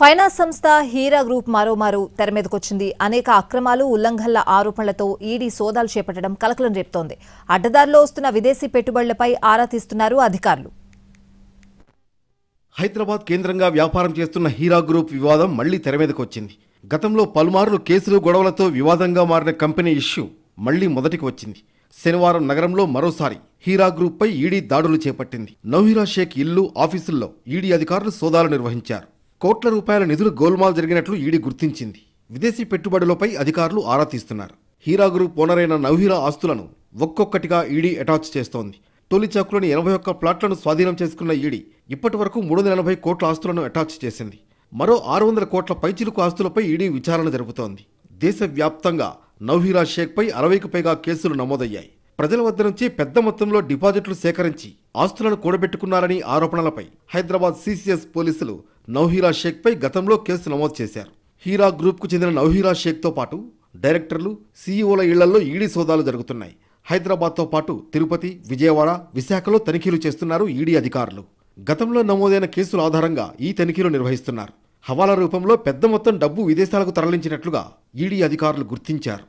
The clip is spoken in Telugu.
ఫైనాన్స్ సంస్థ హీరా గ్రూప్ మరోమారు తెరమీదకొచ్చింది అనేక అక్రమాలు ఉల్లంఘనల ఆరోపణలతో ఈడీ సోదాలు చేపట్టడం కలకలం రేపుతోంది అడ్డదారిలో వస్తున్న విదేశీ పెట్టుబడులపై ఆరా తీస్తున్నారు అధికారులు హైదరాబాద్ కేంద్రంగా వ్యాపారం చేస్తున్న హీరా గ్రూప్ వివాదం మళ్లీ తెరమీదకొచ్చింది గతంలో పలుమార్లు కేసులు గొడవలతో వివాదంగా మారిన కంపెనీ ఇష్యూ మళ్లీ మొదటికి వచ్చింది శనివారం నగరంలో మరోసారి హీరా గ్రూప్పై ఈడీ దాడులు చేపట్టింది నౌహీరా షేక్ ఇల్లు ఆఫీసుల్లో ఈడీ అధికారులు సోదాలు నిర్వహించారు కోట్ల రూపాయల నిధులు గోల్మాల్ జరిగినట్లు ఈడీ గుర్తించింది విదేశీ పెట్టుబడులపై అధికారులు ఆరా తీస్తున్నారు హీరా గ్రూప్ ఓనరైన నవహీరా ఆస్తులను ఒక్కొక్కటిగా ఈడీ అటాచ్ చేస్తోంది తొలి చౌక్లోని ఎనభై ఒక్క ప్లాట్లను స్వాధీనం చేసుకున్న ఈడీ ఇప్పటి వరకు మూడు వందల ఎనభై కోట్ల ఆస్తులను అటాచ్ చేసింది మరో ఆరు వందల కోట్ల పైచిలుకు ఆస్తులపై ఈడీ విచారణ జరుపుతోంది దేశవ్యాప్తంగా నవహీరా షేక్పై అరవైకు పైగా కేసులు నమోదయ్యాయి ప్రజల వద్ద నుంచి పెద్ద మొత్తంలో డిపాజిట్లు సేకరించి ఆస్తులను కూడబెట్టుకున్నారని ఆరోపణలపై హైదరాబాద్ సీసీఎస్ పోలీసులు నౌహీరా షేక్పై గతంలో కేసు నమోదు చేశారు హీరా గ్రూప్కు చెందిన నౌహీరా షేక్తో పాటు డైరెక్టర్లు సీఈఓల ఇళ్లలో ఈడీ సోదాలు జరుగుతున్నాయి హైదరాబాద్తో పాటు తిరుపతి విజయవాడ విశాఖలో తనిఖీలు చేస్తున్నారు ఈడీ అధికారులు గతంలో నమోదైన కేసుల ఆధారంగా ఈ తనిఖీలు నిర్వహిస్తున్నారు హవాలా రూపంలో పెద్ద మొత్తం డబ్బు విదేశాలకు తరలించినట్లుగా ఈడీ అధికారులు గుర్తించారు